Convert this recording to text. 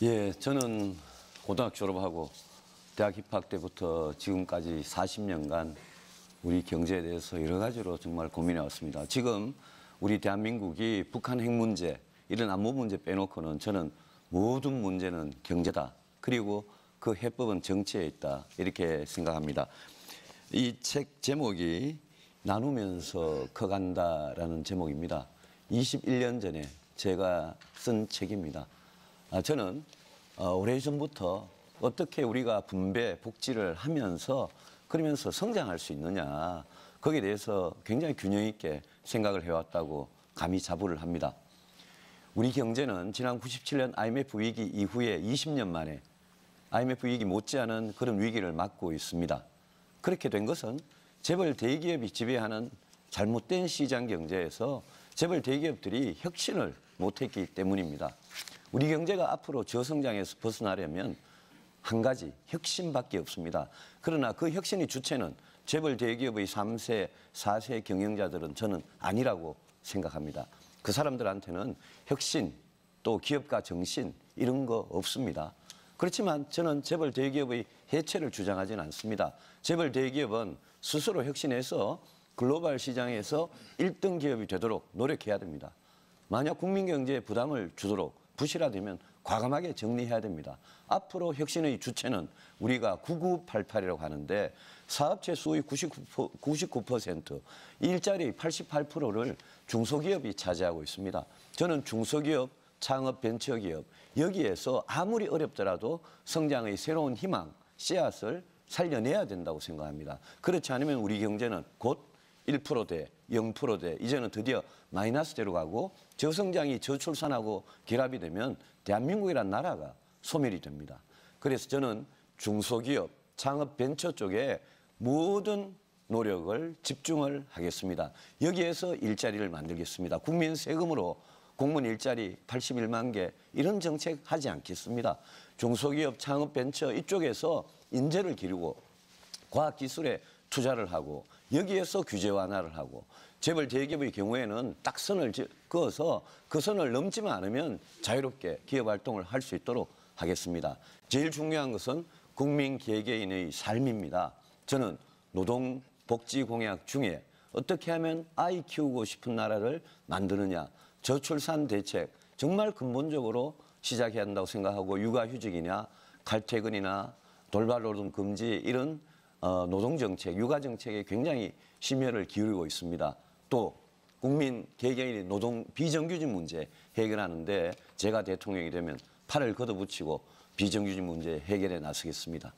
예, 저는 고등학교 졸업하고 대학 입학 때부터 지금까지 40년간 우리 경제에 대해서 여러 가지로 정말 고민해 왔습니다. 지금 우리 대한민국이 북한 핵 문제, 이런 안보 문제 빼놓고는 저는 모든 문제는 경제다. 그리고 그 해법은 정치에 있다. 이렇게 생각합니다. 이 책 제목이 나누면서 커간다라는 제목입니다. 21년 전에 제가 쓴 책입니다. 아, 저는 어, 오래전부터 어떻게 우리가 분배, 복지를 하면서 그러면서 성장할 수 있느냐 거기에 대해서 굉장히 균형 있게 생각을 해왔다고 감히 자부를 합니다. 우리 경제는 지난 97년 IMF 위기 이후에 20년 만에 IMF 위기 못지않은 그런 위기를 맞고 있습니다. 그렇게 된 것은 재벌 대기업이 지배하는 잘못된 시장 경제에서 재벌 대기업들이 혁신을 못했기 때문입니다. 우리 경제가 앞으로 저성장에서 벗어나려면 한 가지 혁신밖에 없습니다. 그러나 그 혁신의 주체는 재벌 대기업의 3세, 4세 경영자들은 저는 아니라고 생각합니다. 그 사람들한테는 혁신, 또 기업가 정신 이런 거 없습니다. 그렇지만 저는 재벌 대기업의 해체를 주장하지는 않습니다. 재벌 대기업은 스스로 혁신해서 글로벌 시장에서 1등 기업이 되도록 노력해야 됩니다. 만약 국민 경제에 부담을 주도록 부실화되면 과감하게 정리해야 됩니다. 앞으로 혁신의 주체는 우리가 9988이라고 하는데 사업체 수의 99%, 일자리 88%를 중소기업이 차지하고 있습니다. 저는 중소기업, 창업, 벤처기업 여기에서 아무리 어렵더라도 성장의 새로운 희망, 씨앗을 살려내야 된다고 생각합니다. 그렇지 않으면 우리 경제는 곧 1%대 0%대 이제는 드디어 마이너스대로 가고 저성장이 저출산하고 결합이 되면 대한민국이란 나라가 소멸이 됩니다. 그래서 저는 중소기업, 창업 벤처 쪽에 모든 노력을 집중을 하겠습니다. 여기에서 일자리를 만들겠습니다. 국민 세금으로 공무원 일자리 81만 개 이런 정책 하지 않겠습니다. 중소기업 창업 벤처 이쪽에서 인재를 기르고 과학기술에 투자를 하고 여기에서 규제 완화를 하고 재벌 대기업의 경우에는 딱 선을 그어서 그 선을 넘지만 않으면 자유롭게 기업 활동을 할 수 있도록 하겠습니다. 제일 중요한 것은 국민 개개인의 삶입니다. 저는 노동 복지 공약 중에 어떻게 하면 아이 키우고 싶은 나라를 만드느냐 저출산 대책 정말 근본적으로 시작해야 한다고 생각하고 육아휴직이냐 칼퇴근이나 돌발노동 금지 이런 어, 노동정책, 육아정책에 굉장히 심혈을 기울이고 있습니다. 또 국민 개개인의 노동 비정규직 문제 해결하는데 제가 대통령이 되면 팔을 걷어붙이고 비정규직 문제 해결에 나서겠습니다.